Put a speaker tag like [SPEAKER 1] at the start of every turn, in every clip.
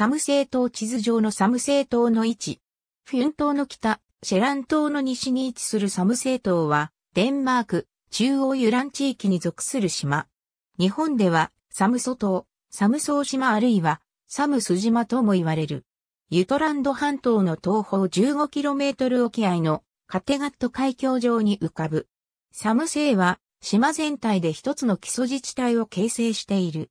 [SPEAKER 1] サムセイ島地図上のサムセイ島の位置。フィュン島の北、シェラン島の西に位置するサムセイ島は、デンマーク、中央ユラン地域に属する島。日本では、サムソ島、サムソウ島あるいは、サムス島とも言われる。ユトランド半島の東方 15km 沖合のカテガット海峡上に浮かぶ。サムセイは島全体で一つの基礎自治体を形成している。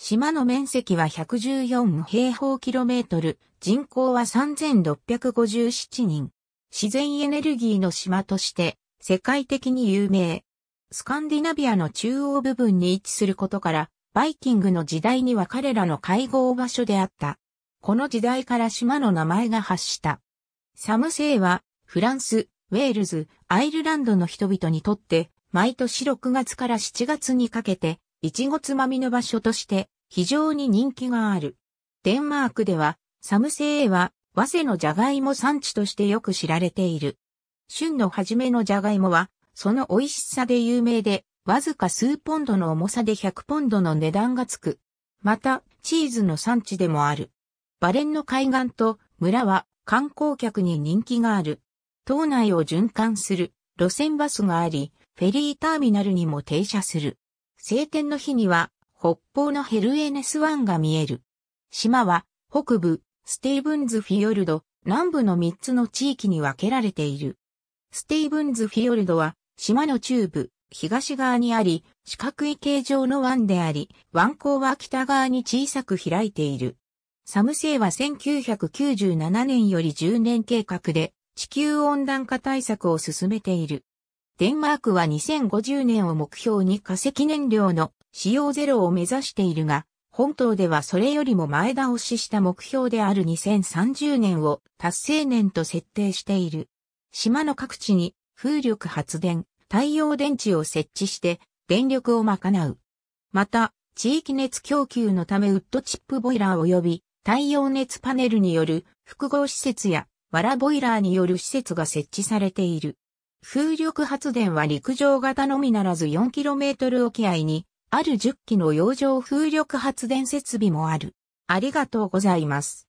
[SPEAKER 1] 島の面積は114平方キロメートル、人口は3657人。自然エネルギーの島として世界的に有名。スカンディナビアの中央部分に位置することから、バイキングの時代には彼らの会合場所であった。この時代から島の名前が発した。サムセイは、フランス、ウェールズ、アイルランドの人々にとって、毎年6月から7月にかけて、いちごつまみの場所として非常に人気がある。デンマークでは、サムセイは、和セのジャガイモ産地としてよく知られている。旬の初めのジャガイモは、その美味しさで有名で、わずか数ポンドの重さで100ポンドの値段がつく。また、チーズの産地でもある。バレンの海岸と村は観光客に人気がある。島内を循環する路線バスがあり、フェリーターミナルにも停車する。晴天の日には、北方のヘルエネス湾が見える。島は、北部、ステイブンズフィヨルド、南部の3つの地域に分けられている。ステイブンズフィヨルドは、島の中部、東側にあり、四角い形状の湾であり、湾口は北側に小さく開いている。サムセイは1997年より10年計画で地球温暖化対策を進めている。デンマークは2050年を目標に化石燃料の使用ゼロを目指しているが、本島ではそれよりも前倒しした目標である2030年を達成年と設定している。島の各地に風力発電、太陽電池を設置して電力を賄う。また、地域熱供給のためウッドチップボイラー及び太陽熱パネルによる複合施設やわらボイラーによる施設が設置されている。風力発電は陸上型のみならず 4km 沖合にある10基の洋上風力発電設備もある。ありがとうございます。